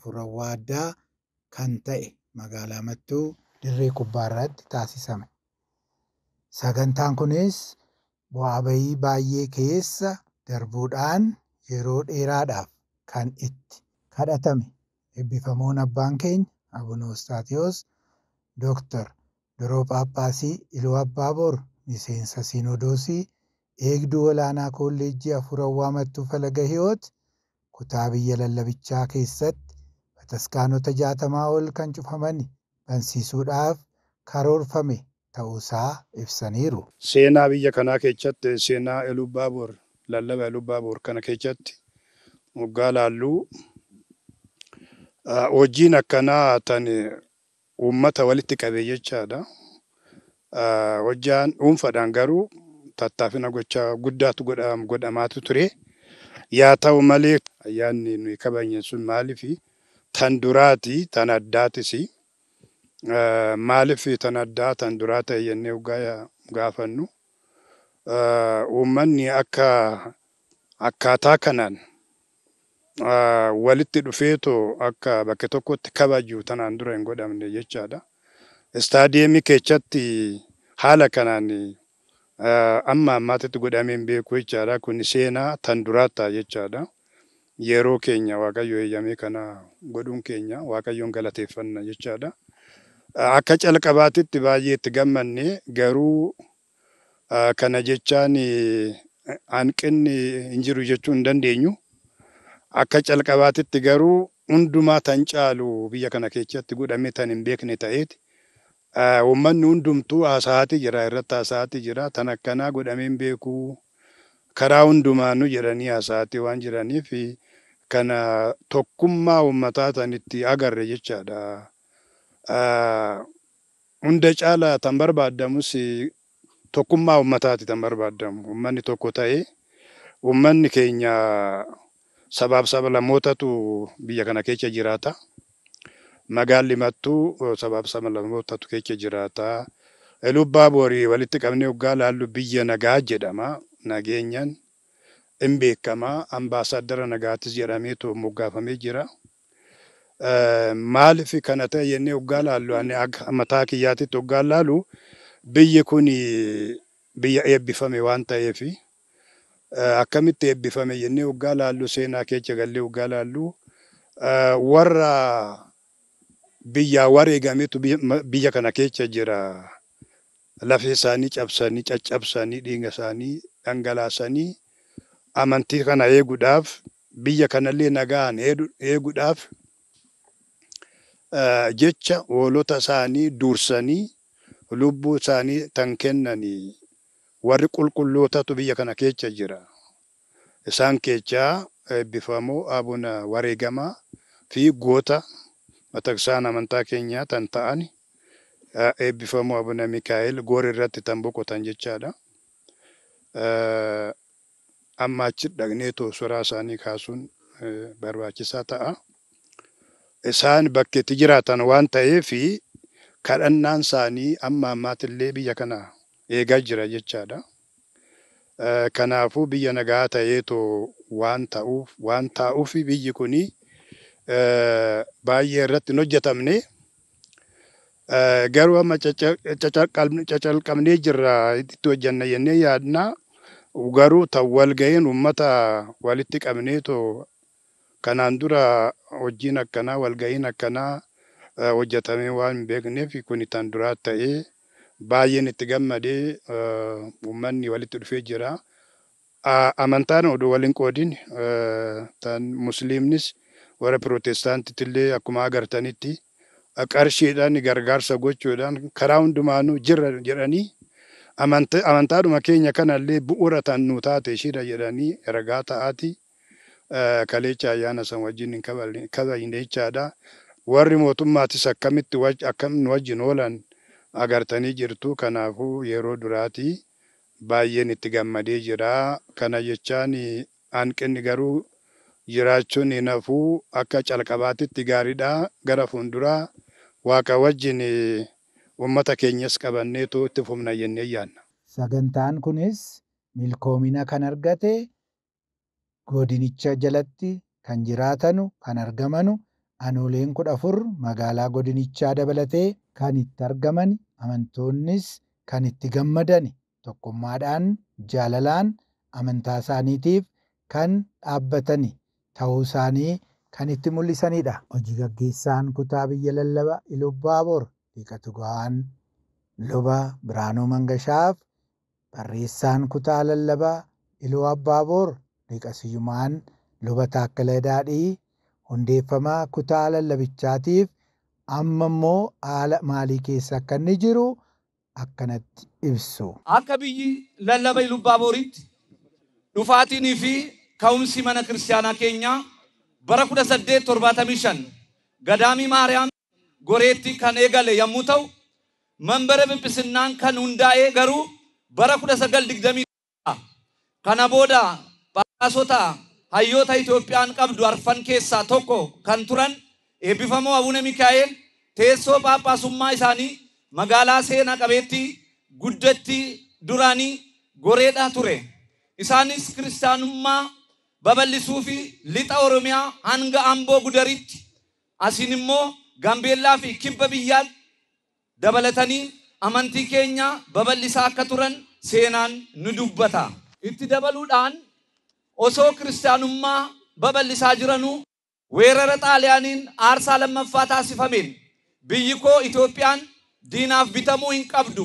afur addaa kan ta'e magaalaa mattuu dirree kubbaa taasisame Sagantaan kunis bu'aa bahii baay'ee keessa darbuudhaan yeroo dheeraadhaaf kan itti kadhatame. Eebbifamoon abbaan keenya Abuna Awustaatewoos Dooktar Diroo Phaaphaasii Iluu Abaaboor miseensa Siinodoosii eegduu olaanaa kolleejjii Afur Mattuu Falaga Hiwoot kutaa biyya lallabichaa keessatti Taskaanota jaatamaa ol kan cufaman bansiisuudhaaf karoorfame ta'uusaa ibsaniiru. Seenaa biyya kanaa keessatti seenaa Elubaaboor lallabaa Elubaaboor kana keessatti moggaa laalluu hojiin akkanaa tan ummata walitti qabe jechaadha. Hojjaan dhuunfaadhaan garuu tattaafina gochaa guddaatu godhamaatu ture. Yaa ta'u malee ayyaanni nuyi kabajne sun maaliifi Tan duraatii tan addaatis eh, maalif tan addaa tan duraa e ugaya jennee gaafannu eh, ummanni akka akkaataa kanaan eh, walitti dhufeetoo akka bakka tokkotti kabaju tanan dura hingodamne godhamne jechaadha. Istaadiyeemii keessatti haala kanaan amma ammaatitti godhamee hin beeku jechaadha. Kun seenaa tan duraattaa jechaadha. yeroo keenya Waaqayyo eeyyame kana godhuun keenya Waaqayyoon galateeffanna jechaadha. Akka calqabaatitti baay'ee itti gammanne garuu kana jechaan hanqinni hin jiru jechuu hin dandeenyu. Akka calqabaatitti garuu hundumaa tan caalu biyya kana keessatti godhame tan hin beekne ta'eeti. Uummanni hundumtuu haasa'aatii jira irratti haasa'aatii jira tan akkanaa godhameen beekuu karaa hundumaanuu jedhanii haasa'aatii waan jiraniif. kana tokkummaa uummataa tan itti agarre jechaadha. Hunda caalaa tan barbaadamus tokkummaa uummataati tan barbaadamu. Uummanni tokko ta'ee uummanni keenya sabaaf lamotatu biyya kana keessa jiraata. Magaalli mattuu oh, sabaaf sabalamootatu keessa jiraata. Lubbaa borii walitti qabnee hoggaa laallu biyya nagaa jedhama nageenyaan. hin beekamaa ambaasaaddara nagaatis jedhameetu moggaafamee jira. Maaliif kana ta'e jennee waggaa laallu ani akka mataa kiyyaatitti waggaa laalu biyyi kun biyya eebbifame waan ta'eef akkamitti eebbifame jennee waggaa laallu seenaa keessa gallee waggaa laallu warra biyyaa wareegametu biyya kana keessa jira. Lafee isaanii cabsanii, caccabsanii, dhiiga isaanii dhangalaasanii amantii kana eeguudhaaf, biyya kanallee nagaan eeguudhaaf jecha hoolota isaanii dursanii lubbuu isaanii tan kennanii warri qulqullootatu biyya kana ah, keessa jira. Isaan keessaa eebbifamoo eh, abuna wareegamaa fi goota isan amantaa keenyaa tan ta'an ah, eebbifamoo eh, abuna Mikaa'el goor irratti tan boqotan jechaadha. Ah, amma achi dhaqneetoo soraa isaanii kaasuun eh, barbaachisaa ta'a. Isaan e bakkeetti jiraatan waan e fi kadhannaan isaanii amma ammaatillee biyya kana eegaa jira jechaadha. Eh, Kanaafuu biyya nagaa e ta'eetoo waan ta'uuf biyyi kuni eh, baay'ee irratti hin hojjetamne. Garuu amma cacalqabnee jirra itti hojjanna jennee yaadna. Garuu tan walga'iin uummata walitti qabneetu kanaan dura hojiin akkanaa walga'iin akkanaa eh, hojjetamee waan beekneef kun tan duraa ta'ee baay'een itti gammadee eh, uummanni walitti dhufee jira. Amantaan oduu waliin qoodin eh, tan musliimnis warra pirootestaantitti illee akkuma agartanitti qarshiidhaan gargaarsa gochuudhaan karaa hundumaanuu jirra jedhanii Amantaadhuma keenya kanallee bu'uura tan nu taate ishiidha jedhanii ragaa ta'aati. Kaleecha ayyaana san wajjin kabajne jechaadha. Warri mootummaattis akkamitti nu wajjin oolan agartanii jirtu. Kanaafuu yeroo duraatii baay'een itti gammadee jira. Kana jechaan hanqinni garuu jiraachuun hin hafuu akka calqabaatitti gaariidha. Gara fuulduraa wajjin uummata keenyas qabanneetu itti fufna jennee yaadna. Sagantaan kunis milkoomina kan argate godinicha jalatti kan jiraatanu kan argamanu anooleen kudha afur magaalaa godinichaa dabalatee kan itti argaman amantoonnis kan itti gammadan tokkummaadhaan jaalalaan amantaa isaaniitiif kan dhaabbatan ta'uu isaanii kan itti mul'isanidha. Hojii gaggeessaan kutaa biyya lallabaa Ilubbaabor Liqa dhugaan luba Biraanuu Mangashaaf, barreessaan kutaa lallabaa Iluu Abbaaboor, liqa Siyumaan luba Taakkalee Daadhii, hundeeffamaa kutaa lallabichaatiif amma immoo haala maalii keessa akka inni jiru akkanatti ibsu. Akka biyyi lallaba Iluu Abbaaboritti dhufaatinii fi ka'umsi mana kiristaanaa keenyaa bara 1875 gadaamii Maariyaam goreetti kan eegale yommuu ta'u manbara bimbisinnaan kan hundaa'ee garuu bara 1920 kana booda phaasota hayyoota Itoophiyaan qabdu arfan keessaa tokko kan turan eebbifamoo Abuna Mikaa'el teessoo phaaphaasummaa isaanii magaalaa seenaa qabeetti guddatti duraanii goreedhaa ture. Isaanis kiristaanummaa babal'isuu fi lixa Oromiyaa hanga Amboo Gudaritti asiin immoo ጋምቤላ ፊ ኪምበ ብያል ደበለተኒ አመንቲ ኬኛ በበሊሳ ከቱረን ሴናን ንዱበታ እቲ ደበሉዳን ኦሶ ክርስቲያኑማ በበልሳ ጅረኑ ወይረረ ጣልያኒን አርሳ ለመፋታ ሲፈሜን ብይኮ ኢትዮጵያን ዲናፍ ቢተሙ ይንቀብዱ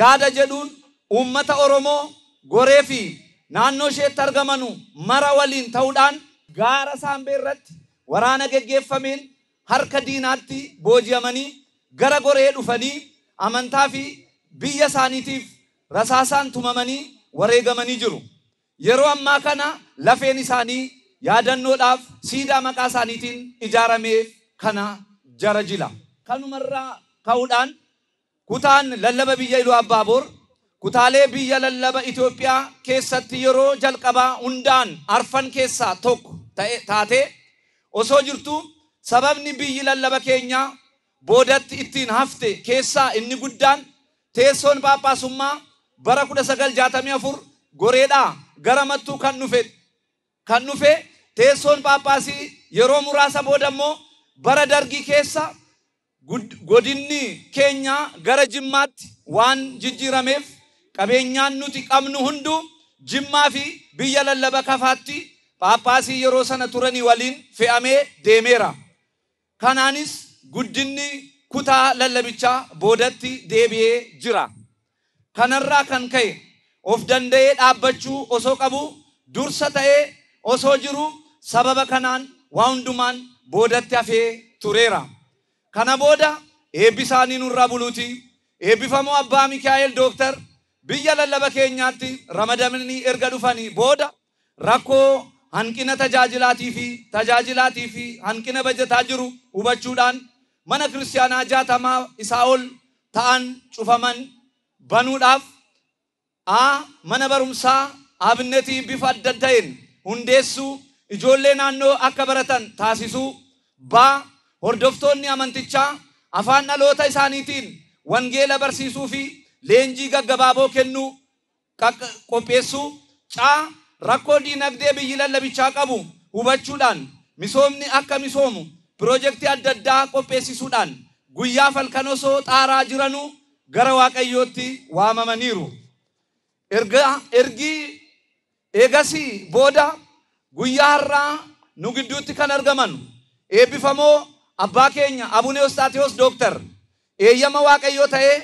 ያደ ኡመተ ኦሮሞ ጎሬፊ ናኖሼ ሼት ተርገመኑ መረወሊን ተውዳን ጋረ ሳምቤረት ወራነ ገጌፈሜን harka diinaatti booji'amanii gara goree dhufanii amantaa fi biyya isaaniitiif rasaasaan tumamanii wareegamanii jiru. Yeroo ammaa kana lafeen isaanii yaadannoodhaaf siidaa maqaa isaaniitiin ijaaramee kana jara jila. Kanumarraa ka'uudhaan kutaan lallaba biyya Iluu Abbaaboor kutaalee biyya lallaba Itoophiyaa keessatti yeroo jalqabaa hundaan arfan keessaa tokko taatee osoo jirtuu sababni biyyi lallaba keenyaa boodatti ittiin hafte keessaa inni guddaan teessoon paappaasummaa bara 1964 goreedhaa gara mattuu kan dhufe kan teessoon paappaasii yeroo muraasa booda immoo bara dargii keessa godinni keenyaa gara jimmaatti waan jijjiirameef qabeenyaan nuti qabnu hundu jimmaa fi biyya lallaba kafaatti paappaasii yeroo sana turanii waliin fe'amee deemeera. Kanaanis guddinni kutaa lallabichaa boodatti deebi'ee jira. Kanarraa kan ka'e of danda'ee dhaabbachuu osoo qabu dursa ta'ee osoo jiru sababa kanaan waa hundumaan boodatti hafee tureera. Kana booda eebbisaanii nurraa buluutii Eebbifamoo abbaa Mikaa'el Dooktar biyya lallaba keenyaatti ramadamanii erga dhufanii booda rakkoo hanqina tajaajilaatii fi tajaajilaatii fi hanqina bajataa jiru hubachuudhaan mana kiristaanaa jaatamaa isaa ol ta'an cufaman banuudhaaf a mana barumsaa abnetii bifa adda ta'een hundeessuu ijoollee naannoo akka baratan taasisuu baa hordoftoonni amantichaa afaan dhaloota isaaniitiin wangeela barsiisuu fi leenjii gaggabaaboo kennuu qopheessuu caa rakkoo diinagdee biyyi lallabichaa qabu hubachuudhaan misoomni akka misoomu piroojeektii adda addaa qopheessisuudhaan guyyaa falkan osoo xaaraa jiranuu gara waaqayyootti waamamaniiru. Ergi eegasii booda guyyaa har'aa nu gidduutti kan argaman eebbifamoo abbaa keenya Abuneos Taatiyoos Dooktar eeyyama waaqayyoo ta'ee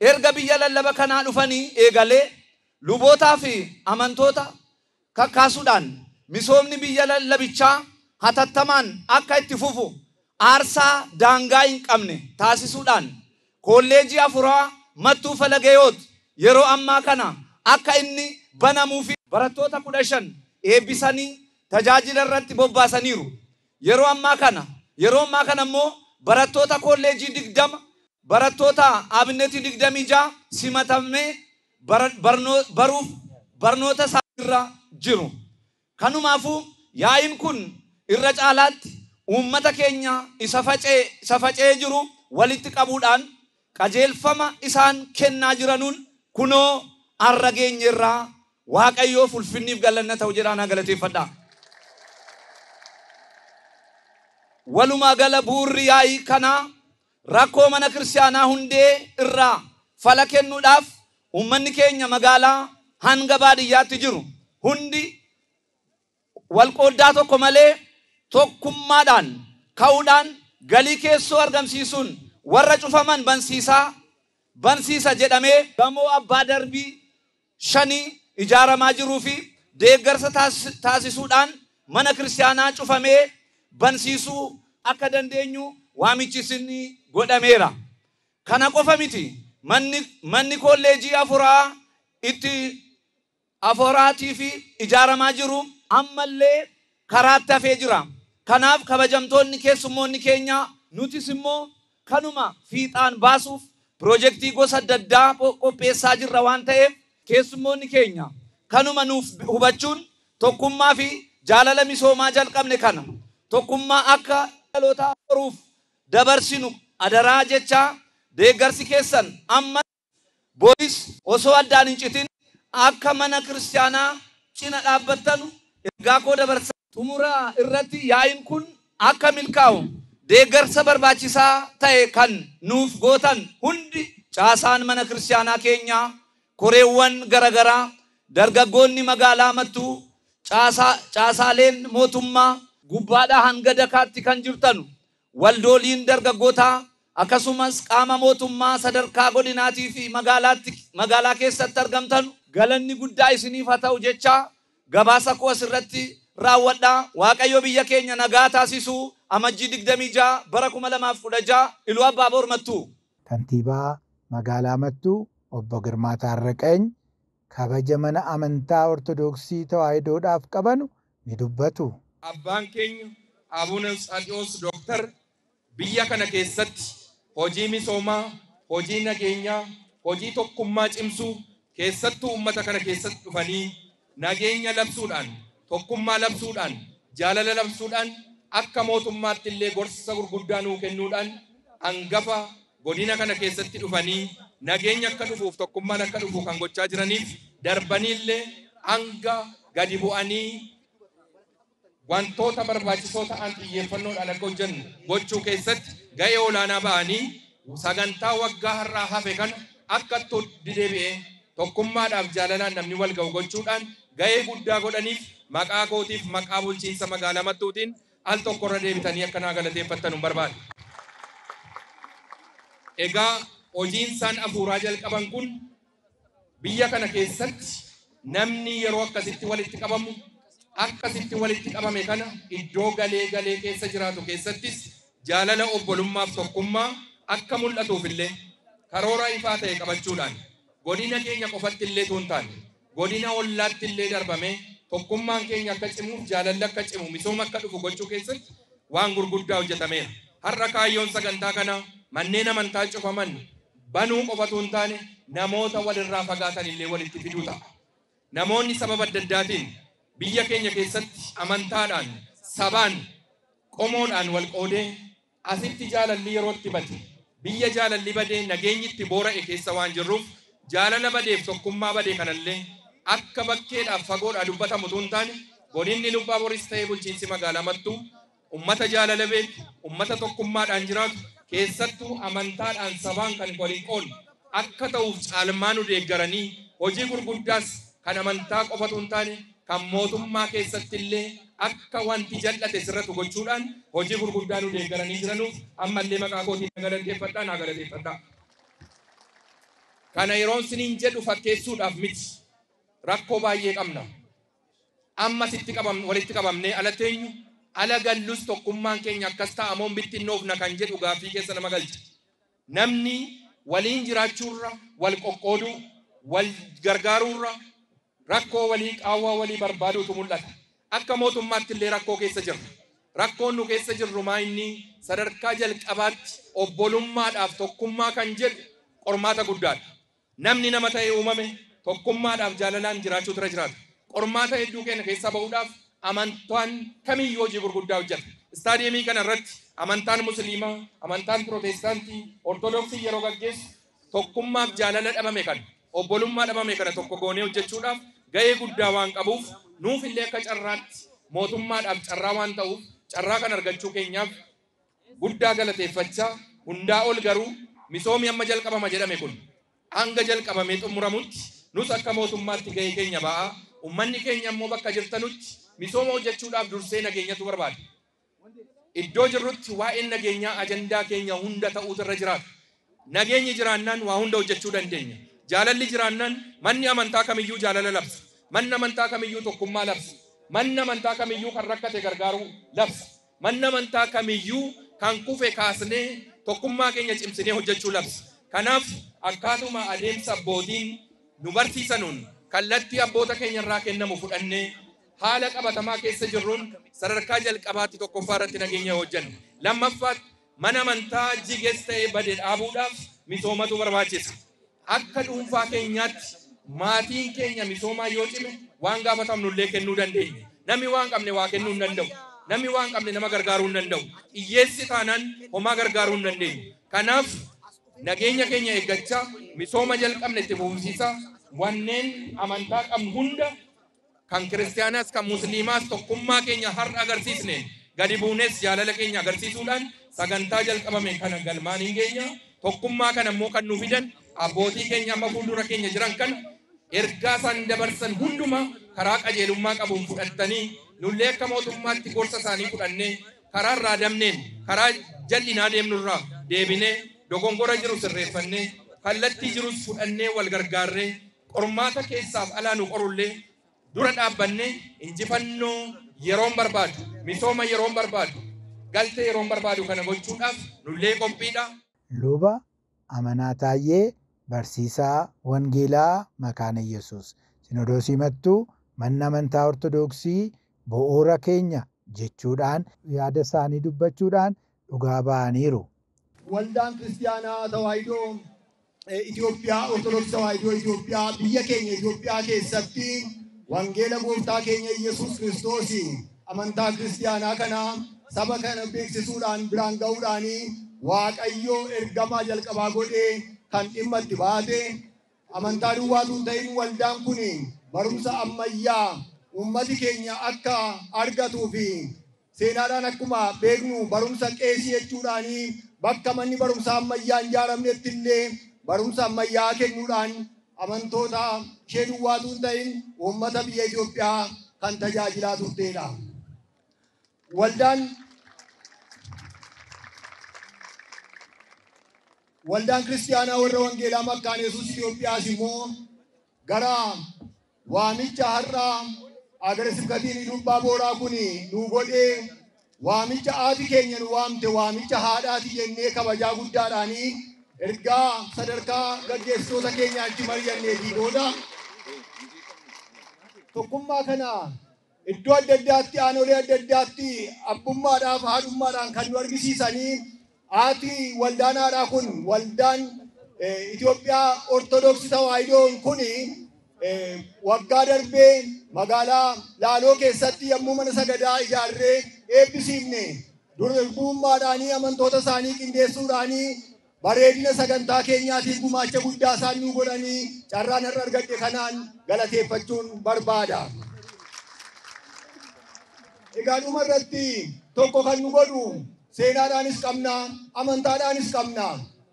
erga biyya lallaba kanaa dhufanii eegalee lubootaa fi amantoota kakkaasuudhaan misoomni biyya lallabichaa hatattamaan akka itti fufu aarsaa daangaa hin qabne taasisuudhaan kolleejii afuraa mattuu falagayoot yeroo ammaa kana akka inni banamuu barattoota kudha shan eebbisanii tajaajila irratti bobbaasaniiru. Yeroo ammaa kana yeroo ammaa kana barattoota kolleejii digdama barattoota abinetii digdamii ja'a simatamee barnoota isaanii irraa jiru. Kanumaafuu yaa'iin kun irra caalaatti uummata keenya isa facee jiru walitti qabuudhaan qajeelfama isaan kennaa jiranuun kunoo har'a irraa waaqayyoof ulfinniif galanna ta'u jedhaanaa galateeffadha. Walumaa gala buurri yaa'ii kanaa rakkoo mana kiristaanaa hundee irraa fala kennuudhaaf uummanni keenya magaalaa hanga baadiyyaatti jiru. hundi walqooddaa tokko malee tokkummaadhaan ka'uudhaan galii keessoo argamsiisuun warra cufaman bansiisaa bansiisa jedhamee gamoo abbaa darbii shanii ijaaramaa jiruu fi deeggarsa taasisuudhaan mana kiristaanaa cufamee bansiisuu akka dandeenyu waamichi godhameera. Kana qofa miti manni kolleejii afuraa itti aforaatii fi ijaaramaa jiru ammallee karaa itti hafee jira. Kanaaf kabajamtoonni keessummoonni keenya nutis immoo kanuma fiixaan baasuuf piroojektii gosa adda addaa qopheessaa jirra waan ta'eef keessummoonni keenya kanuma nuuf hubachuun tokkummaa fi jaalala misoomaa jalqabne kana tokkummaa akka dhalootaa horuuf dabarsinu adaraa jecha deeggarsi keessan amma boolis osoo addaan hin citin akka mana kiristaanaa cina dhaabbattan ergaa koo dabarsa. Xumura irratti yaa'in kun akka milkaa'u deeggarsa barbaachisaa ta'e kan nuuf gootan hundi caasaan mana kiristaanaa keenyaa koreewwan garaa dargaggoonni magaalaa mattuu caasaaleen mootummaa gubbaadhaa hanga dakaatti kan jirtan waldooliin dargaggootaa akkasumas qaama mootummaa sadarkaa godinaatii fi magaalaa keessatti argamtan galanni guddaa isinii fata'u jecha gabaasa koo asirratti raawwadha waaqayyo biyya keenya nagaa taasisu amajjii digdamii ja'a bara kuma lamaaf kudha ja'a iluu abbaa boor boormattuu. Kantiibaa magaalaa Mattuu obbo Girmaa Taarraqeeny kabaja mana amantaa Ortoodooksii Tawaayidoodhaaf qabanu ni dubbatu. Abbaan keenya Abuna Xaadiyoos Dooktar biyya kana keessatti hojii misoomaa, hojii nageenyaa, hojii tokkummaa cimsuu keessattuu uummata kana keessatti dhufanii nageenya labsuudhaan tokkummaa labsuudhaan jaalala labsuudhaan akka mootummaatti illee gorsa gurguddaa nuu kennuudhaan angafa godina kana keessatti dhufanii nageenya akka dhufuuf tokkummaan akka dhufu kan gochaa jiraniif darbanii illee hanga gadi bu'anii wantoota barbaachisoo ta'an xiyyeeffannoodhaan akka hojjennu gochuu keessatti ga'ee olaanaa ba'anii sagantaa waggaa har'aa hafe kana akka itti deebi'ee tokkummaadhaaf jaalalaan namni wal ga'u gochuudhaan ga'ee guddaa godhaniif maqaa kootiif maqaa bulchiinsa magaalaa mattuutiin al tokkorra deebitanii akkanaa galateeffattan hin barbaadu. Egaa hojiin isaan afuuraa jalqaban kun biyya kana keessatti namni yeroo akkasitti walitti qabamu akkasitti walitti qabame kana iddoo galee galee keessa jiraatu keessattis jaalala obbolummaaf tokkummaa akka mul'atuufillee karoora ifaa ta'e qabachuudhaan godina keenya qofatti illee tuun taane godina ollaatti illee darbame tokkummaan keenya akka cimuuf jaalalli akka cimu misooma akka dhufu gochuu keessatti waan gurguddaa hojjetameera. Har'a kaayyoon sagantaa kana manneen amantaa cufaman banuu qofatu hin taane namoota walirraa fagaatan illee walitti fiduu ta'a. Namoonni sababa adda addaatiin biyya keenya keessatti amantaadhaan sabaan qomoodhaan wal qoodee asitti jaalalli yeroo itti bade biyya jaalalli badee nageenyi itti boora'e keessa waan jirruuf jaalala badeef tokkummaa badee kanallee akka bakkeedhaaf fagoodhaa dubbatamu utuu hin taane godinni lubbaa boris ta'ee bulchiinsi magaalaa mattu ummata jaalala beeku ummata tokkummaadhaan jiraatu keessattuu amantaadhaan sabaan kan waliin qoolu akka ta'uuf caalmaanu deeggaranii hojii gurguddaas kan amantaa qofatu hin taane kan mootummaa keessatti illee akka wanti jal'ate sirratti gochuudhaan hojii gurguddaa nu deeggaranii jiranuuf ammallee maqaa kootiin galateeffadhaa naa galateeffadhaa. Kana yeroon siniin jedhu fakkeessuudhaaf miti. Rakkoo baay'ee qabna. Amma sitti qabamne walitti qabamnee ala teenyu ala gallus tokkummaan keenya akkas taa'amoon bittinnoofna kan jedhu gaaffii keessa nama galcha. Namni waliin jiraachuurra wal qoqqooduu wal gargaaruurra rakkoo walii qaawwaa walii barbaaduutu mul'ata. Akka mootummaatti illee rakkoo keessa jirra. Rakkoon nu keessa jirru maa inni sadarkaa jalqabaatti obbolummaadhaaf tokkummaa kan jedhu qormaata guddaadha. namni nama ta'e uumame tokkummaadhaaf jaalalaan jiraachuu irra jiraata. Qormaata hedduu kenna keessa bahuudhaaf amantaan kamiyyuu hojii gurguddaa hojjeta. Istaadiyeemii kana irratti amantaan musliimaa, amantaan pirootestaantii, ortodoksii yeroo gaggeessu tokkummaaf jaalala dhabame kana obbolummaa dhabame kana tokko goonee hojjechuudhaaf ga'ee guddaa waan qabuuf nuuf illee akka carraatti mootummaadhaaf carraa waan ta'uuf carraa kan argachuu keenyaaf guddaa galateeffachaa hundaa ol garuu misoomi amma jalqabama jedhame kun hanga jalqabamee xumuramutti nus akka mootummaatti ga'ee keenya ba'a ummanni keenya immoo bakka jirtanutti misooma hojjechuudhaaf dursee nageenyatu barbaada. Iddoo jirrutti waa'een nageenyaa ajandaa keenya hunda ta'uutu irra jiraata. Nageenyi jiraannaan waa hunda hojjechuu dandeenya. Jaalalli jiraannaan manni amantaa kamiyyuu jaalala labsa. Manni amantaa kamiyyuu tokkummaa labsa. Manni amantaa kamiyyuu kan rakkate gargaaruu labsa. Manni amantaa kamiyyuu kan kufe kaasnee tokkummaa keenya cimsinee hojjechuu labsa. Kanaaf akkaatuma adeemsa abbootiin nu barsiisanuun kallattii abboota keenya irraa kennamu fudhannee haala qabatamaa keessa jirruun sadarkaa jalqabaatti tokkoffaa irratti nageenya hojjannu. Lammaffaatti mana amantaa jigees ta'ee badee dhaabuudhaaf misoomatu barbaachisa. Akka dhuunfaa keenyaatti maatiin keenya misoomaa yoo cime waan gaafatamnullee kennuu dandeenya. Namni waan qabne waa kennuu hin danda'u. Namni waan qabne nama gargaaruu hin danda'u. Iyyeessi taanaan homaa gargaaruu hin dandeenyu. Kanaaf nageenya keenya eeggachaa misooma jalqabne itti fufsiisaa wanneen amantaa qabnu hunda kan kiristaanaas kan musliimaas tokkummaa keenya har'a agarsiisne gadi buunes jaalala keenya agarsiisuudhaan sagantaa jalqabame kana galmaaniin keenya tokkummaa kana immoo kan nu fidan abbootii keenya amma fuuldura keenya jiran kan ergaa isaan dabarsan hundumaa karaa qajeelummaa qabuun fudhattanii lullee akka mootummaatti gorsa isaanii fudhannee karaa irraa damneen karaa jal'inaa deemnurraa deebinee dogongora jiru sirreeffannee kallattii jirus fudhannee wal gargaarree qormaata keessaaf alaa nu qorullee dura dhaabbannee injifannoo yeroon barbaadu misooma yeroon barbaadu galtee yeroon barbaadu kana gochuudhaaf nullee qophiidha. Luba amanaa taayee barsiisaa wangeelaa makaana yesus sinodoosii mattuu manni amantaa ortodoksii bo'oora keenya jechuudhaan yaada isaanii dubbachuudhaan dhugaa ba'aniiru. waldaan kiristiyaanaa tawaahidoo eh, Itoophiyaa Ortodoksii tawaahidoo Itoophiyaa biyya keenya Itoophiyaa keessatti wangeela gooftaa keenya Yesuus Kiristoosiin amantaa kiristiyaanaa kana saba kana beeksisuudhaan biraan ga'uudhaanii Waaqayyoo ergamaa jalqabaa godhee kan dhimma itti baate amantaa duwwaatuun ta'in waldaan kun barumsa ammayyaa ummati keenya akka argatuu fi seenaadhaan akkuma beeknu barumsa qeesi jechuudhaanii bakka manni barumsaa ammayyaa hin jaaramnetti illee barumsa ammayyaa kennuudhaan amantoota ishee duwwaa tuun ta'in uummata biyya Itoophiyaa kan tajaajilaa turteedha. Waldaan Waldaan kiristiyaanaa warra Wangeelaa Makkaan Yesuus Itoophiyaas immoo gara waamicha har'aa Agar Sibkatiin Dubbaa Booraa kuni nu godhee waamicha haati keenya nu waamte waamicha haadhaati jennee kabajaa guddaadhaanii ergaa sadarkaa gaggeessitoota keenya achi mari'anneetii tokkummaa kana iddoo adda addaatti aanolee adda addaatti abbummaadhaaf haadhummaadhaan kan nu argisiisanii waldaan waldaanaadhaa kun waldaan eh, Itoophiyaa Ortodoksii Tawaayidoon kun eh, waggaa darbee magaalaa Laaloo keessatti yommuu mana sagadaa ijaarree dur durbummaadhaanii amantoota isaanii qindeessuudhaanii bareedina sagantaa keenyaatiif gumaacha guddaa isaan nu godhanii carraan har'a argadhe kanaan galateeffachuun barbaada. Egaa dhuma irratti tokko kan nu godhu seenaadhaanis qabna amantaadhaanis qabna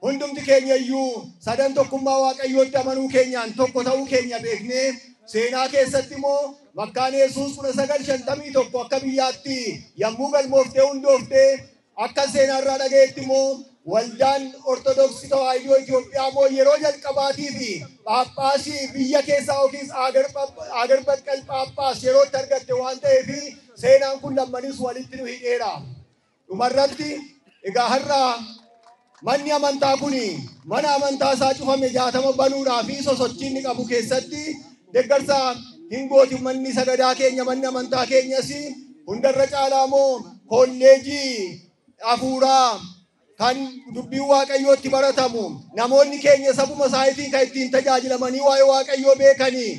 hundumti keenya iyyuu sadan tokkummaa waaqayyootti amanuu keenyaan tokko ta'uu keenya beeknee seenaa keessatti immoo makkaan yesuus kudha sagal shantamii tokko akka biyyaatti yommuu galmooftee hundooftee akka seenaarraa dhagayetti immoo waldaan ortodoksii tawaahidoo Itoophiyaa immoo yeroo jalqabaatii fi Phaaphaasii biyya keessaa yookiis agar baqqal Phaaphaas yerootti argatte waan ta'eef seenaan kun lammanis walitti nu hidheera. Dhumarratti egaa har'aa manni amantaa kun mana amantaa isaa cufame jaatama banuudhaa fi sosochiinni qabu keessatti Deggarsaa hingooti manni sagadaa keenya manni amantaa keenyas hundarra caalaa moo kolleejii afuuraa kan dubbii itti baratamu namoonni keenya sabuma isaatiin kan ittiin tajaajilamanii waa'ee waaqayyoo beekanii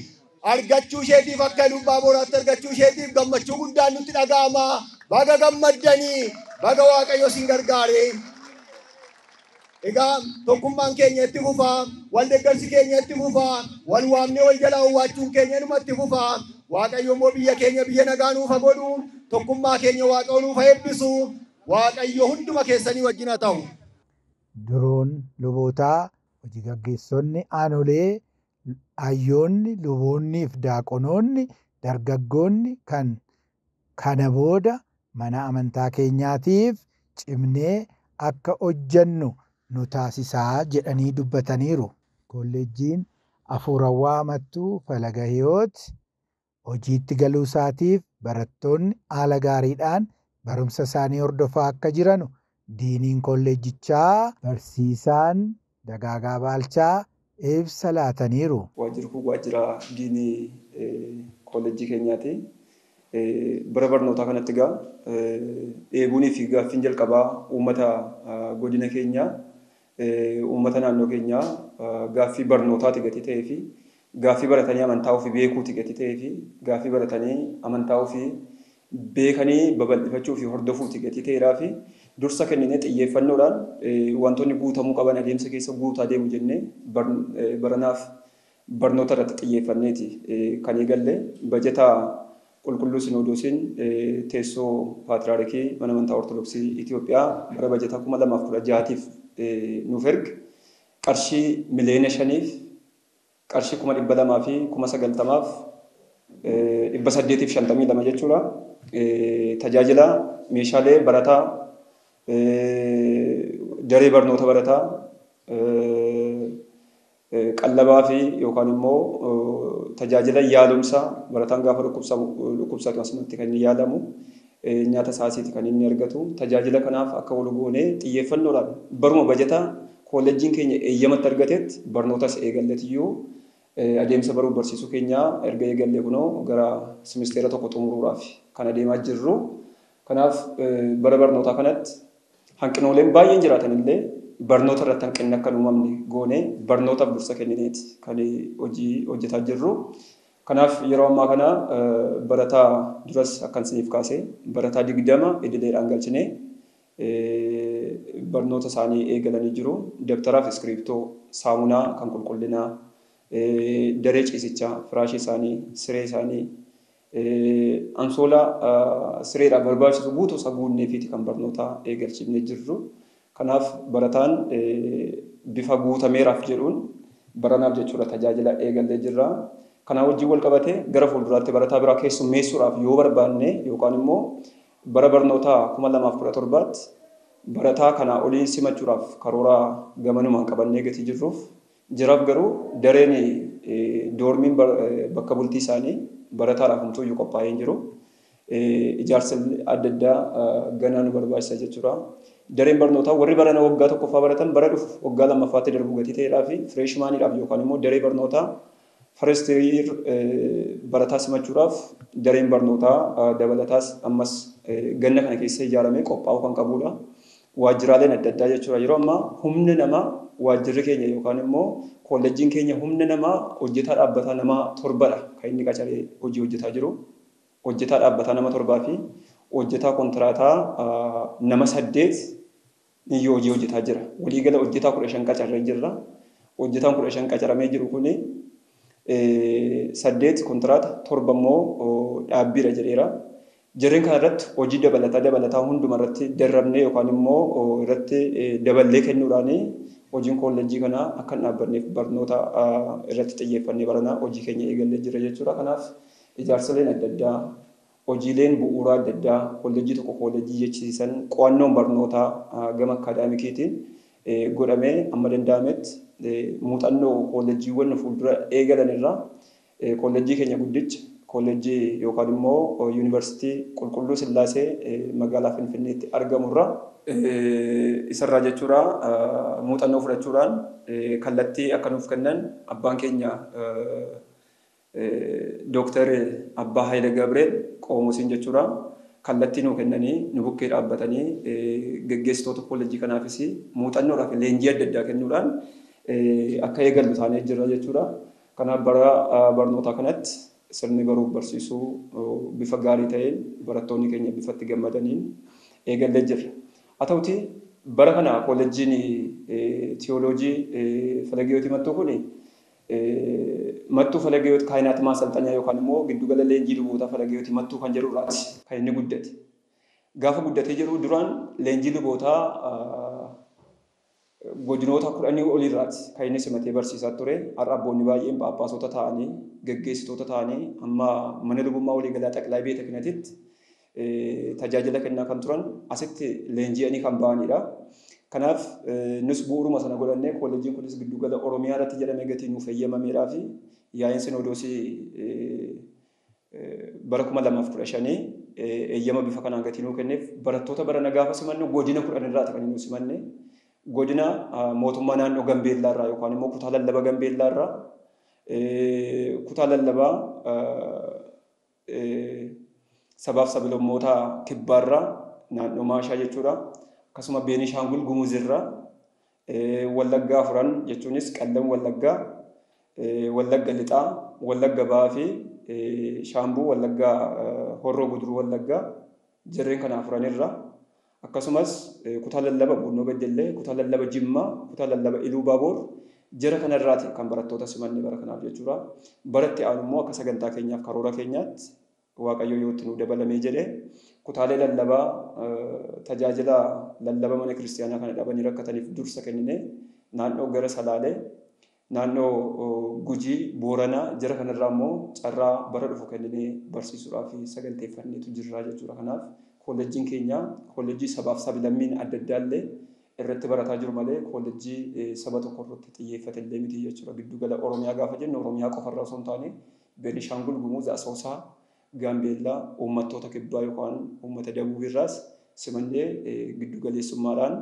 argachuu isheetiif akka lubbaa boraatti argachuu isheetiif gammachuu guddaan nutti dhaga'ama baga gammaddanii baga waaqayyoo siin gargaaree Egaa tokkummaan keenya itti fufaa, wal deggarsi keenya itti fufaa, wal waamnee wal jalaa owwaachuun keenya dhuma itti fufaa. Waaqayyo immoo biyya keenya biyya nagaa nuufa godhu, tokkummaa keenya waaqa nuufa eebbisu, waaqayyo hunduma keessanii wajjin haa ta'u. Duroon lubootaa hojii gaggeessonni aanolee hayyoonni luboonnii fi daaqonoonni dargaggoonni kan kana booda mana amantaa keenyaatiif cimnee akka hojjannu nu taasisaa jedhanii dubbataniiru. Kolleejjiin hafuurawwaa falaga falagahiyoot hojiitti galuu isaatiif barattoonni haala gaariidhaan barumsa isaanii hordofaa akka jiranu diiniin kolleejjichaa barsiisaan dagaagaa baalchaa ibsa laataniiru. Waajjirri kun waajjira diinii e, kolleejjii keenyaati. E, bara barnootaa kanatti gaa eeguunii fi gaaffiin jalqabaa uummata godina keenyaa. uummata naannoo keenyaa gaaffii barnootaati gati ta'ee fi gaaffii baratanii amantaa ofii beekuuti gati ta'ee fi gaaffii baratanii amantaa ofii beekanii babal'ifachuu fi hordofuuti gati ta'eeraa fi dursa kenninee xiyyeeffannoodhaan wantoonni guutamuu qaban adeemsa keessa guutaa deemu jennee baranaaf barnoota irratti xiyyeeffanneeti kan eegalle bajataa qulqulluu sinodoosiin teessoo paatriyaarikii mana amantaa ortodoksii Itoophiyaa bara bajataa kuma lamaaf kudha jahaatiif nuuf erge qarshii miliyoona shaniif qarshii kuma dhibba lamaafi kuma sagaltamaaf eh, dhibba saddeetiif shantamii lama jechuudha. Eh, tajaajila meeshaalee barataa eh, daree barnoota barataa qallabaa fi yookaan immoo tajaajila yaalumsaa barataan gaafa dhukkubsatu asumatti kan yaalamu. nyaata isaasiiti kan inni argatu. Tajaajila kanaaf akka wal goonee xiyyeeffannoodhaan baruma bajataa koolleejjiin keenya eeyyamatti argateetti barnootas eegalleetiyyuu eh, adeemsa baruu barsiisuu keenya erga eegallee kunoo gara ministeera tokko xumuruuraaf kan adeemaa jirru. Kanaaf eh, bara barnootaa kanatti hanqinooleen baay'een jiraatan illee barnoota irratti hanqinni akka hin uumamne goonee barnootaaf dursa kennineeti kan hojii hojjetaa jirru. Kanaaf yeroo ammaa kana barataa duras akkan isiniif kaasee barataa digdama idileedhaan galchine barnoota isaanii eegalanii jiru. Dabtaraaf iskiriiptoo, saamunaa kan qulqullinaa, daree ciisichaa, firaashii isaanii, siree isaanii, ansoolaa sireedhaaf barbaachisu guutuu isa fi kan barnootaa eegalchinee jirru. Kanaaf barataan bifa guutameeraaf jedhuun baranaaf jechuudha tajaajila eegallee jirra. Kanaa wajjin wal qabatee gara fuulduraatti barataa biraa keessummeessuudhaaf yoo barbaanne yookaan immoo bara barnootaa kuma lamaaf kudha torbaatti barataa kanaa oliin simachuudhaaf karoora gamanumaan qabannee gatii jirruuf jiraaf garuu dareen e, doormiin e, bakka bultii isaanii barataadhaaf homtuu iyyuu qophaa'ee jiru. E, ijaarsa adda addaa ganaa nu barbaachisa jechuudha. Dareen barnootaa warri barana waggaa tokkoffaa baratan bara dhufu waggaa lammaffaaatti darbu gatii ta'eedhaa fi fireeshmaaniidhaaf yookaan immoo daree barnootaa Forestiriir eh, barataa simachuudhaaf dareen barnootaa eh, dabalataas ammas eh, ganna kana keessa ijaaramee qophaa'uu kan qabuudha Waajjiraaleen adda addaa jechuudha. Yeroo ammaa humna namaa waajjirri keenya yookaan immoo koolleejjiin keenya humna namaa hojjetaa dhaabbataa namaa torbadha kan inni qacaree hojii hojjetaa jiru. Hojjetaa dhaabbataa nama torbaa fi hojjetaa kontiraataa nama saddeet hojii hojjetaa jira. Waliigala hojjetaa kudha shan qacarree jirra. Hojjetaan kudha shan qacaramee jiru kuni saddeet kontiraata torba immoo eh, dhaabbiira jedheera. Jarreen kana irratti hojii dabalataa dabalataa hunduma irratti darrabnee yookaan immoo eh, irratti eh, daballee kennuudhaan hojiin koolleejjii kanaa akka hin dhaabbanneef barnoota irratti xiyyeeffannee baranaa hojii keenya eegallee jira jechuudha. Kanaaf ijaarsoleen adda addaa hojiileen bu'uuraa adda addaa kolleejjii tokko kolleejjii jechisiisan qo'annoon barnootaa gama akaadaamikiitiin godhamee amma danda'ametti muuxannoo koolleejjiiwwan fuuldura eegalan irraa koolleejjii keenya guddicha koolleejjii yookaan immoo yuunivarsiitii qulqulluu sillaasee magaalaa finfinneetti argamurra isarraa jechuudha muuxannoo fudhachuudhaan kallattii akka nuuf kennan abbaan keenya dooktar abbaa Haayile Gabreel qoomusiin jechuudha. kallattii nuu kennanii nu bukkee dhaabbatanii eh, geggeessitoota kolejii kanaafis muuxannoodhaaf leenjii adda addaa kennuudhaan eh, akka eegalu taanee jira jechuudha. Kanaaf bara eh, barnootaa kanatti sirni baruuf barsiisuu bifa gaarii ta'een barattoonni keenya bifatti gammadaniin eegallee jirra. Haa ta'uti bara kana koolleejjiin tiyooloojii falagiyyooti mattuu kunii? mattuu falagayyoota kaayinaatimaa salxanaa yookaan immoo giddu giddugala leenjii luboota falagayyooti mattuu kan jedhu irraati kan inni guddate. Gaafa guddatee jiru duraan leenjii lubootaa godinoota kudhanii olirraati kan inni simatee barsiisaa ture. Har'a abboonni baay'een paappaasota ta'anii geggeessitoota ta'anii amma mana lubummaa waliigalaa xaqilaa biyya teeknatitti tajaajila kennaa kan turan asitti leenji'anii kan ba'anidha. Kanaaf e, nus bu'uuruma sana godhannee kolleejjiin kunis giddugala Oromiyaa irratti jedhamee gatii nuuf eeyyamameeraa fi yaa'iin sinodoosii e, e, bara kuma lamaaf kudha shanii eeyyama bifa kanaan gatii nuu kenneef barattoota barana gaafa simannu godina kudhan irraa kan nuu simanne godina mootummaa naannoo Gambeellaa irraa yookaan immoo kutaa lallabaa Gambeellaa irraa kutaa lallabaa sabaaf sabilummoota kibbaa irraa naannoo Maashaa jechuudha. akkasuma Beenishaangul Gumuzirra Wallaggaa afuran jechuunis Qallan Wallaggaa, Wallagga Lixaa, Wallagga Ba'aa fi Shaambuu Wallaggaa Horroo Guduruu Wallaggaa jarreen kanaa furanirra akkasumas kutaa lallabaa Boonnoo Beddellee, kutaa lallabaa Jimmaa, kutaa lallabaa Iluu Baaboor jara kanarraati kan barattoota simanne bara kanaaf jechuudha. Baratti aanu immoo akka sagantaa keenyaaf karoora keenyaatti Waaqayyo yoo itti nuu dabalamee jedhe kutaale lallabaa tajaajila lallabaa mana kiristaanaa kana dhabanii rakkataniif dursa kenninee naannoo gara salaalee naannoo gujii booranaa jara kanarraa immoo carraa bara dhufu kenninee barsiisuudhaaf saganteeffanneetu jirraa jechuudha kanaaf koolleejjiin keenyaa koolleejjii sabaaf sabilammiin adda addaallee irratti barataa jiru malee koolleejjii saba tokko irratti xiyyeeffate illee miti jechuudha. Giddugala Oromiyaa gaafa jennu Oromiyaa qofarra osoo hin taane Beenishaangul Gumuz Asoosaa Gaambeellaa uummattoota kibbaa yookaan uummata dabuubirraas simannee eh, giddugaleessummaadhaan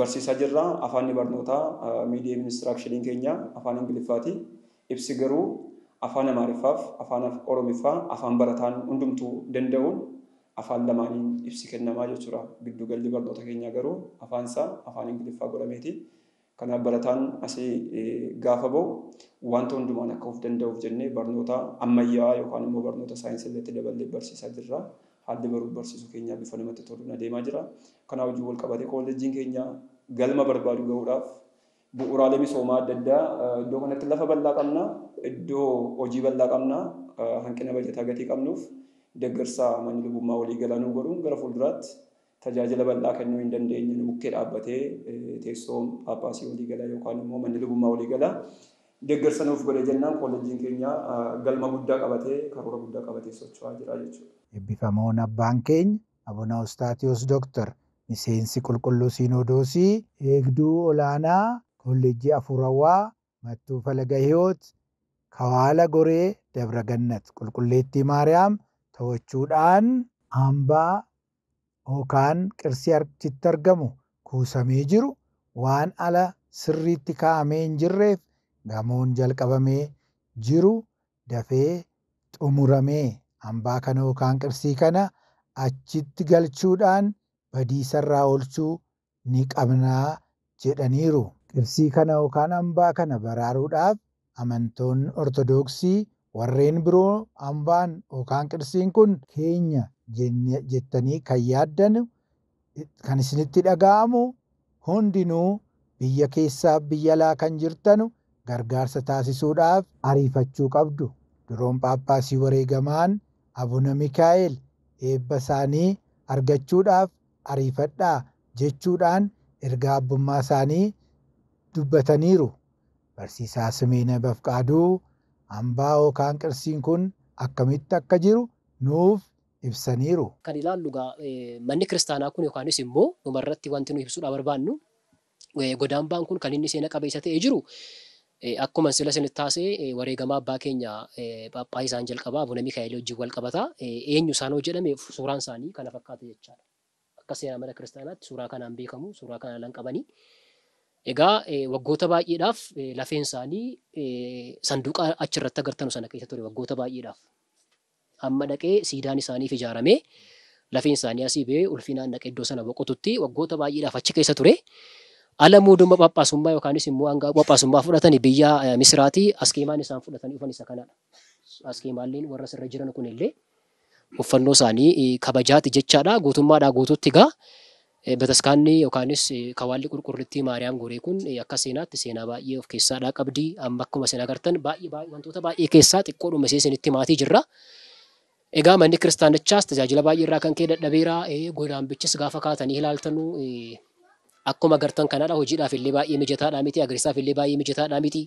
barsiisaa jirra. Afaanni barnootaa eh, miidiyaa ministiraakshiniin keenya afaan Ingiliffaati. Ibsi garuu afaan Amaariffaaf, afaan Oromiffaa, afaan barataan hundumtuu danda'uun afaan lamaaniin ibsi kennamaa jechuudha. giddugalli galli barnoota keenyaa garuu isaa afaan Ingiliffaa godhameeti. Kanaaf barataan asii e, gaafa bahu wanta hundumaan akka of danda'uuf jennee barnoota ammayyaa yookaan immoo barnoota saayinsillee itti daballee barsiisaa jirra. Haalli baruuf barsiisuu keenya bifa namatti toluun adeemaa jira. Kanaaf wajjin wal qabatee koolleejjiin keenyaa galma barbaadu ga'uudhaaf bu'uuraalee misoomaa adda addaa iddoo kanatti lafa bal'aa qabnaa, iddoo hojii bal'aa qabnaa hanqina bajataa gatii qabnuuf deeggarsa mana lubummaa walii nu godhuun gara fuulduraatti tajaajila bal'aa kennuu hin dandeenye bukkee dhaabbatee e, teessoon paappaasii walii galaa yookaan immoo manni lubummaa walii galaa deeggarsa nuuf godhe jennaan koolleejiin keenya e, galma guddaa qabatee karoora guddaa qabatee socho'aa jira jechuudha. Ebbifamoon abbaan keenya Abona Ostaatiyoos Dooktar miseensi qulqulluu odoosii eegduu olaanaa koolleejii Afuurawaa Mattuu Falaga Kawaala Goree Dabra Gannat Qulqulleettii Maariyaam to'achuudhaan hambaa yookaan qirsi achitti argamu kuusamee jiru waan ala sirriitti kaa'amee hin jirreef gamoon jalqabamee jiru dafee xumuramee hambaa kana yookaan qirsii kana achitti galchuudhaan badii irraa oolchuu ni qabnaa jedhaniiru. Qirsii kana yookaan hambaa kana baraaruudhaaf amantoonni Ortodoksii warreen biroo hambaan yookaan qirsiin kun keenya jettanii kan yaaddanu kan isinitti dhaga'amu hundinuu biyya keessaa biyya alaa kan jirtanu gargaarsa taasisuudhaaf ariifachuu qabdu. Duroon pappaasii wareegamaan Abuna Mikaa'el eebba isaanii argachuudhaaf ariifadhaa jechuudhaan ergaa abbummaa isaanii dubbataniiru. Barsiisaa simeena Bafqaaduu hambaa hookaan qirsiin kun akkamitti akka jiru nuuf ibsaniiru. Kan ilaallu eh, manni kiristaanaa kun yookaanis immoo dhumarratti wanti nu ibsuudha barbaannu eh, godaanbaan kun kan inni seena qabeessa ta'ee jiru eh, akkuma sila sinitti taasee wareegamaa abbaa keenya paaphaa isaan jalqabaa buna Mikaa'el wajjin wal qabata eenyu isaan hojjedhame suuraan isaanii kana fakkaata jechaadha. Akka seenaa mana kiristaanaatti suuraa kanaan beekamu suuraa kanaan lan qabanii. Egaa waggoota baay'eedhaaf lafeen isaanii sanduuqa achirratti agartanu sana keessa ture waggoota baay'eedhaaf. amma dhaqee siidaan isaaniif ijaaramee lafeen isaanii asii ba'ee ulfinaan dhaqee iddoo sana boqotutti waggoota baay'eedhaaf achi keessa ture. Ala muudummaa paphaasummaa immoo fudhatanii biyya eh, Misiraatii askeemaan isaan fudhatanii dhufan isa warra sirra jiran kunillee uffannoo isaanii eh, kabajaati jechaadha. Guutummaadhaa guututti egaa eh, bataskaanni yookaanis kawaalli qulqullittii Maariyaam kun akka seenaatti seenaa baay'ee of keessaadhaa qabdii Amma akkuma isin agartan baay'ee wantoota baay'ee keessaa xiqqoodhuma isinitti maatii jirra. Egaa manni kiristaanichaas tajaajila baay'ee irraa kan ka'e godaan bichis gaafa kaatanii ilaaltanuu akkuma agartan kanadha. Hojiidhaaf illee baay'ee mijataadha miti. Agriisaaf illee baay'ee mijataadha miti.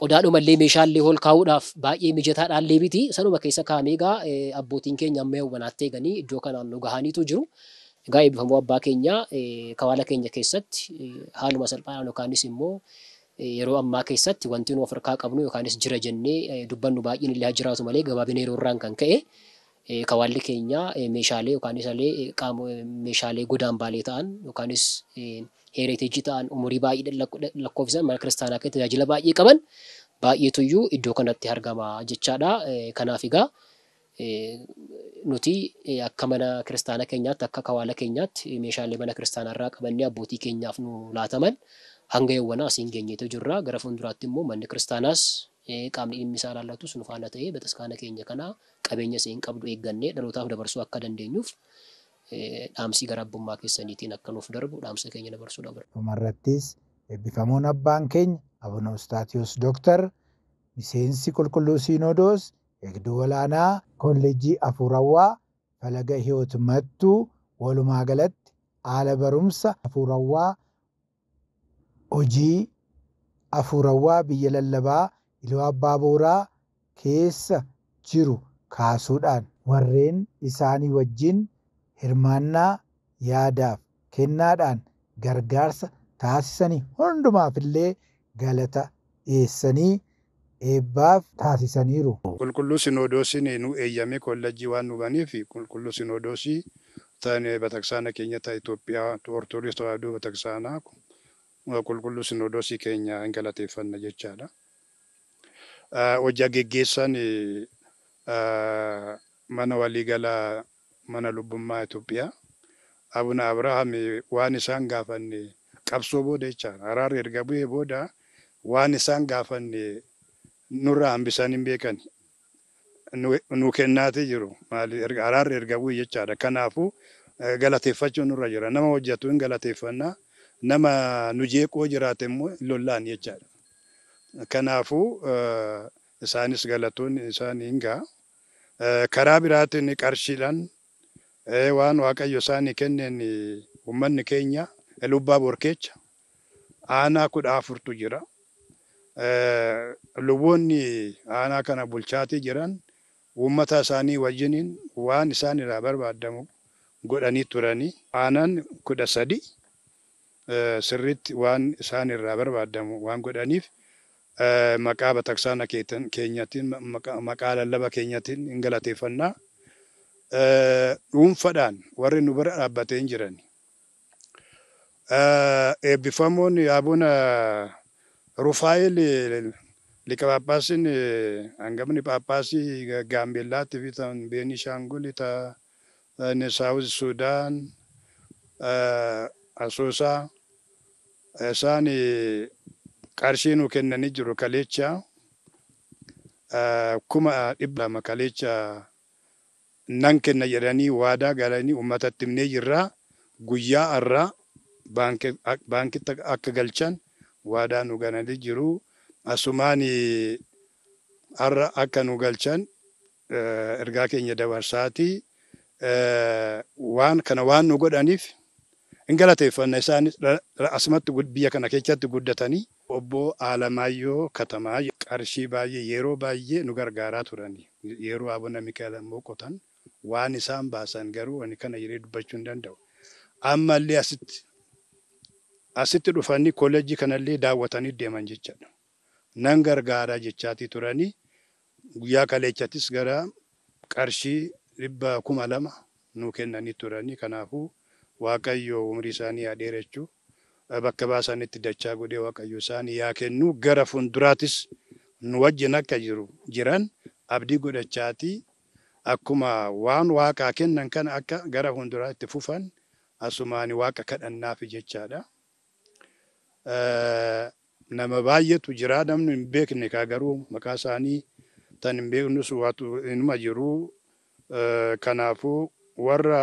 Qodaadhuma illee meeshaalee ol kaa'uudhaaf baay'ee mijataadha illee miti. Sanuma keessa kaa'amee egaa abbootiin keenya ammayyaa wanaatti eeganii iddoo kanaan nu gahaniitu jiru. Egaa eebbifamoo abbaa keenya kawaala keenya keessatti haaluma salphaadhaan yookaanis immoo yeroo ammaa keessatti wanti nu ofirkaa qabnu yookaanis jira jennee eh, dubbannu baay'een illee jiraatu malee gabaabina yeroo irraan kan ka'e. Eh, Kawaalli keenyaa eh, meeshaalee yookaanis illee meeshaalee godaan baalee ta'an yookaanis ta'an umurii baay'ee mana kiristaanaa tajaajila baay'ee qaban iddoo kanatti argama jechaadha. Kanaaf egaa nuti akka mana kiristaanaa keenyaatti akka kawaala keenyaatti meeshaalee mana kiristaanaa irraa qabannee abbootii keenyaaf nu laataman. hanga yawwanaa asiin geenyeetu jirra. Gara fuulduraatti immoo manni kiristaanaas qaamni dhimmi isaa ilaallatus nu faana ta'ee bataskaana keenya kana qabeenya isiin qabdu eeggannee dhalootaaf dabarsuu akka dandeenyuuf dhaamsii gara abbummaa keessaniitiin akka darbu dhaamsa keenya dabarsuu dhabra. Dhumarrattis eebbifamuun abbaan keenya Abuna Dooktar Miseensi Qulqulluu Siinodoos Eegduu Kolleejjii Falaga Hiyoot Mattuu walumaa galatti haala barumsa Afuurawaa hojii afuurawaa biyya lallabaa iluu abbaa keessa jiru kaasuudhaan warreen isaanii wajjin hirmaannaa yaadaaf kennaadhaan gargaarsa taasisanii hundumaaf illee galata dhiyeessanii eebbaaf taasisaniiru. Qulqulluu Sinodoosiin nu eeyyame kollajjii waan nu baniif qulqulluu Sinodoosii bataksaana keenya Itoophiyaa Ortodoksii Tawaahidoo bataksaanaa qulqulluu sinodoosii keenya hin galateeffanna jechaadha. Hojii geggeessaan mana waliigalaa mana lubbummaa Itoophiyaa abuna abraham waan isaan gaafanne qabsoo booda jechaadha. Araarri erga bu'ee booda waan isaan gaafanne nura hambisaan hin Nu kennaatee jiru araarri erga bu'e jechaadha. Kanaafuu galateeffachuun nurra jira. Nama hojjetu hin nama nu jeequu jiraate immoo lollaan jechaadha. Kanaafuu isaanis galatoon isaan hin ga'a. Karaa biraatiin qarshiidhaan waan Waaqayyo isaanii kenneen uummanni keenya lubbaa borkeecha aanaa kudha afurtu jira. Lubboonni aanaa kana bulchaatii jiran uummata isaanii wajjiniin waan isaan irraa barbaadamu godhanii turanii aanaan kudha sadi Eh, sirritti waan isaan irraa barbaadamu waan godhaniif eh, maqaa bataksaana keenyatiin maqaa lallaba keenyatiin hin galateeffannaa eh, dhuunfadhaan warri nu bira dhaabbateen ebifamon Eebbifamuun rufail Rufaayil liqa paappaasiin hangamni paappaasii Gaambeellaatti fi Beenishaangul ta'a Saawuz Asoosaa. isaan qarshii nu kennanii jiru kalecha kuma dhibba lama kalecha nan kenna jedhanii waadaa galanii uummatatti himnee jirraa guyyaa har'aa baankitti akka galchan waadaa nu galanii jiru asumaan har'a akka nu galchan ergaa keenya dabarsaati waan kana waan nu godhaniif hin galateeffanna. Isaanis biyya kana keessatti guddatanii obbo Aalamaayyoo Katamaa qarshii baay'ee yeroo baay'ee nu gargaaraa turani. Yeroo abona Mikaa'el ammoo qotan waan isaan baasan garuu wani kana yeree dubbachuu hin danda'u. Ammallee asitti asitti dhufanii kolleejjii kanallee daawwatanii deeman jechaadha. Nan gargaaraa jechaatii turani guyyaa kaleechattis gara qarshii dhibba kuma lama nu kennanii turani. kanaafuu. waaqayyo umri isaanii yaadee jechuu bakka baasanitti dachaa godhee waaqayyo isaanii yaa kennu gara fuulduraatis nu wajjin akka jiru jiran abdii godhachaatii akkuma waan waaqaa kennan kana akka gara fuulduraatti fufan asumaan waaqa kadhannaaf jechaadha. Nama baay'eetu jira namni hin beekne kaa garuu maqaa isaanii tan hin beeknus waatu inuma jiru kanaafuu warra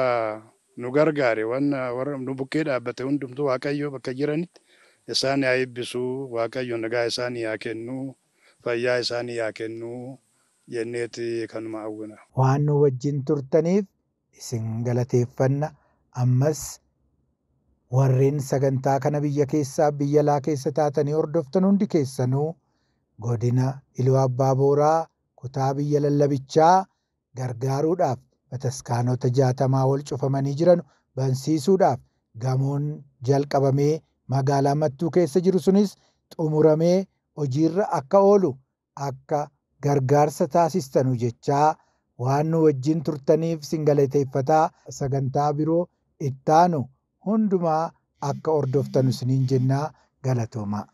nu gargaare waan nu bukkee dhaabbate hundumtuu waaqayyoo bakka jiranitti isaan yaa eebbisuu waaqayyo nagaa isaanii yaa kennuu fayyaa isaanii yaa kennuu jenneeti kanuma hawwina. Waan nu wajjin turtaniif isin galateeffanna ammas warreen sagantaa kana biyya keessaa biyya laa keessa taatanii hordoftan hundi keessanuu godina Iluu Abbaa Booraa kutaa biyya Lallabichaa gargaaruudhaaf. bataskaanota jaatamaa wal cufamanii jiran bansiisuudhaaf gamoon jalqabamee magaalaa mattuu keessa jiru sunis xumuramee hojiirra akka oolu akka gargaarsa taasistanu jechaa waan nu wajjin turtaniif singalateeffataa sagantaa biroo ittaanu hundumaa akka ordoftanu isiniin jennaa galatoomaa.